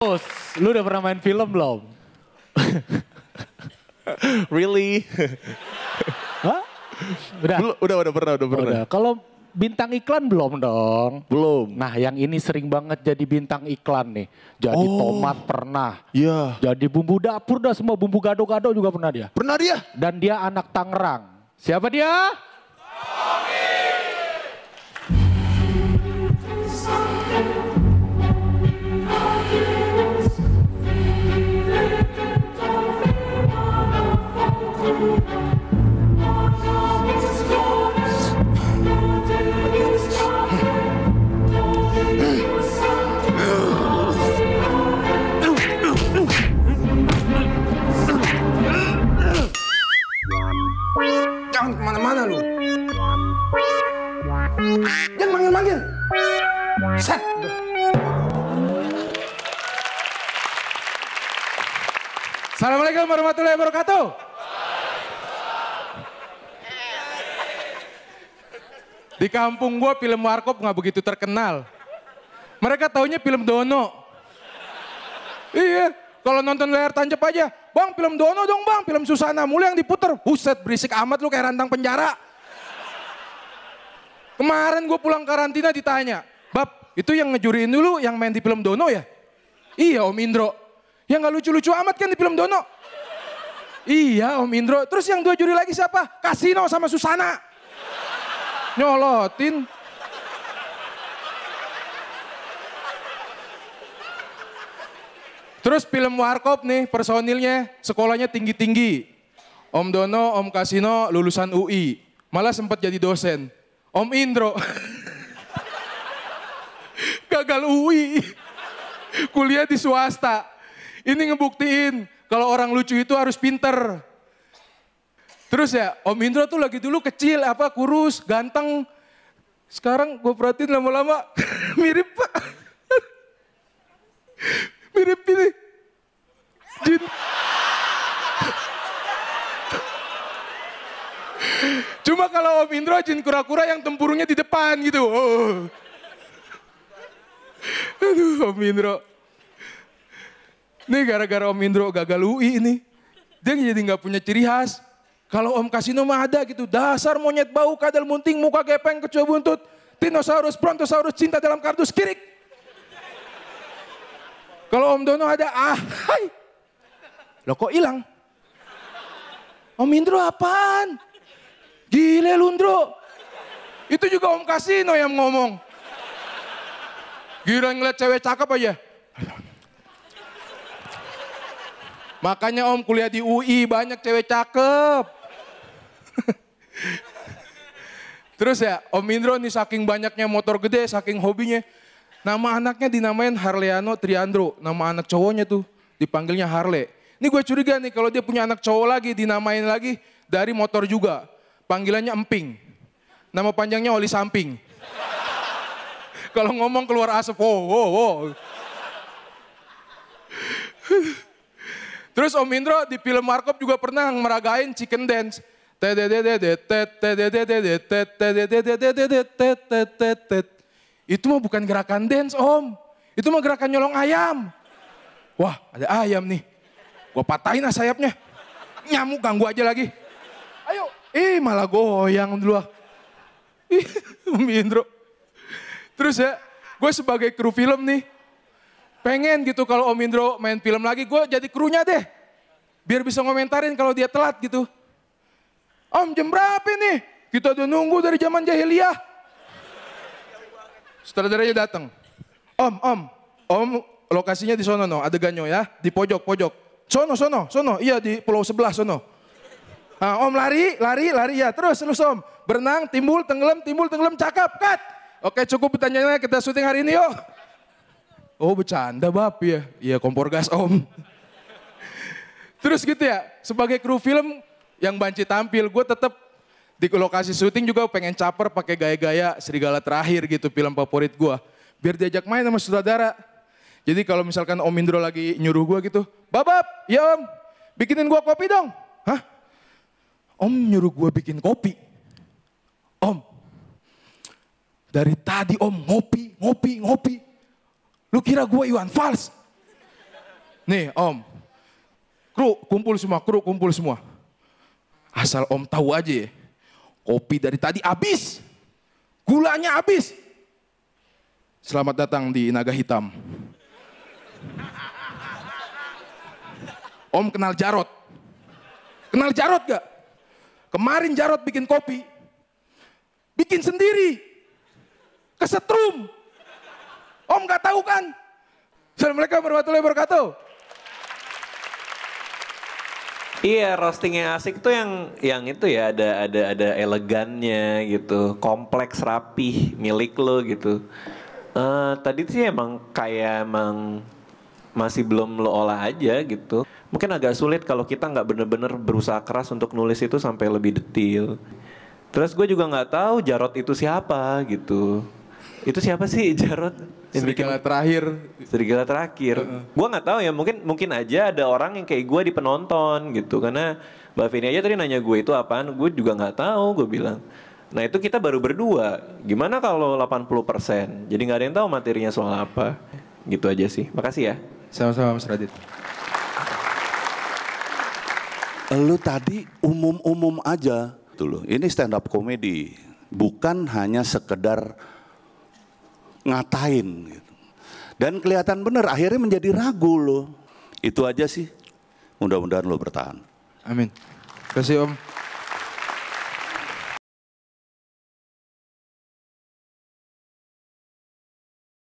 Terus, lu udah pernah main film belum? really? Hah? Udah? Bel- udah, udah pernah, udah pernah. Udah. Kalau bintang iklan belum dong? Belum. Nah yang ini sering banget jadi bintang iklan nih. Jadi oh, tomat pernah. Iya. Yeah. Jadi bumbu dapur dah semua, bumbu gado-gado juga pernah dia. Pernah dia? Dan dia anak Tangerang. Siapa dia? Tommy. jangan kemana-mana lu. Jangan manggil-manggil. Set. Assalamualaikum warahmatullahi wabarakatuh. Di kampung gue film warkop nggak begitu terkenal. Mereka taunya film Dono. Iya, kalau nonton layar tancap aja, Bang film Dono dong bang, film Susana mulai yang diputer. Buset berisik amat lu kayak rantang penjara. Kemarin gue pulang karantina ditanya, Bab, itu yang ngejuriin dulu yang main di film Dono ya? Iya Om Indro. Yang gak lucu-lucu amat kan di film Dono? Iya Om Indro. Terus yang dua juri lagi siapa? Kasino sama Susana. Nyolotin. Terus film Warkop nih personilnya sekolahnya tinggi-tinggi. Om Dono, Om Kasino lulusan UI. Malah sempat jadi dosen. Om Indro. Gagal UI. Kuliah di swasta. Ini ngebuktiin kalau orang lucu itu harus pinter. Terus ya, Om Indro tuh lagi dulu kecil, apa kurus, ganteng. Sekarang gue perhatiin lama-lama mirip pak. mirip ini Cuma kalau Om Indro jin kura-kura yang tempurungnya di depan gitu. Oh. Aduh Om Indro. Ini gara-gara Om Indro gagal UI ini. Dia jadi nggak punya ciri khas. Kalau Om Kasino mah ada gitu. Dasar monyet bau, kadal munting, muka gepeng, kecua buntut. Dinosaurus, Prontosaurus cinta dalam kardus, kirik. Kalau Om Dono ada, ah, hai. Loh kok hilang? Om Indro apaan? Gile Lundro. Itu juga Om Kasino yang ngomong. Gila ngeliat cewek cakep aja. Makanya om kuliah di UI banyak cewek cakep. Terus ya, Om Indro nih saking banyaknya motor gede, saking hobinya. Nama anaknya dinamain Harleano Triandro. Nama anak cowoknya tuh dipanggilnya Harley. Ini gue curiga nih kalau dia punya anak cowok lagi, dinamain lagi dari motor juga. Panggilannya emping. Nama panjangnya oli samping. Kalau ngomong keluar asap, wow, wow, wow. Terus Om Indro di film Markop juga pernah meragain chicken dance. Itu mah bukan gerakan dance om. Itu mah gerakan nyolong ayam. Wah ada ayam nih. Gue patahin lah sayapnya. Nyamuk ganggu aja lagi. Eh malah goyang dulu ah. Umi Indro. Terus ya, gue sebagai kru film nih, pengen gitu kalau Om Indro main film lagi, gue jadi krunya deh. Biar bisa ngomentarin kalau dia telat gitu. Om jam berapa ini? Kita udah nunggu dari zaman jahiliyah. Sutradaranya datang. Om, om, om lokasinya di sono no, ganyo ya, di pojok, pojok. Sono, sono, sono, iya di pulau sebelah sono. Ah, om lari, lari, lari ya. Terus terus om berenang, timbul, tenggelam, timbul, tenggelam, cakep, cut. Oke cukup pertanyaannya kita syuting hari ini yuk. Oh bercanda bab ya. Iya kompor gas om. Terus gitu ya, sebagai kru film yang banci tampil, gue tetap di lokasi syuting juga pengen caper pakai gaya-gaya serigala terakhir gitu film favorit gue. Biar diajak main sama sutradara. Jadi kalau misalkan Om Indro lagi nyuruh gue gitu, Babab, ya Om, bikinin gue kopi dong. Om nyuruh gue bikin kopi. Om, dari tadi om ngopi, ngopi, ngopi. Lu kira gue Iwan Fals? Nih om, kru kumpul semua, kru kumpul semua. Asal om tahu aja ya, kopi dari tadi habis. Gulanya habis. Selamat datang di Naga Hitam. Om kenal Jarot. Kenal Jarot gak? Kemarin Jarot bikin kopi. Bikin sendiri. Kesetrum. Om gak tahu kan? Assalamualaikum warahmatullahi wabarakatuh. Iya, roasting yang asik tuh yang yang itu ya ada ada ada elegannya gitu, kompleks rapih milik lo gitu. Uh, tadi sih emang kayak emang masih belum lo olah aja gitu mungkin agak sulit kalau kita nggak bener-bener berusaha keras untuk nulis itu sampai lebih detail. Terus gue juga nggak tahu Jarot itu siapa gitu. Itu siapa sih Jarot? serigala terakhir. Serigala terakhir. Uh -uh. Gue nggak tahu ya mungkin mungkin aja ada orang yang kayak gue di penonton gitu karena Mbak Vini aja tadi nanya gue itu apaan, gue juga nggak tahu. Gue bilang, nah itu kita baru berdua. Gimana kalau 80%? Jadi nggak ada yang tahu materinya soal apa. Gitu aja sih. Makasih ya. Sama-sama Mas Radit. Lu tadi umum-umum aja. Tuh loh, ini stand up komedi. Bukan hanya sekedar ngatain gitu. Dan kelihatan bener akhirnya menjadi ragu loh. Itu aja sih. Mudah-mudahan lo bertahan. Amin. Terima kasih Om.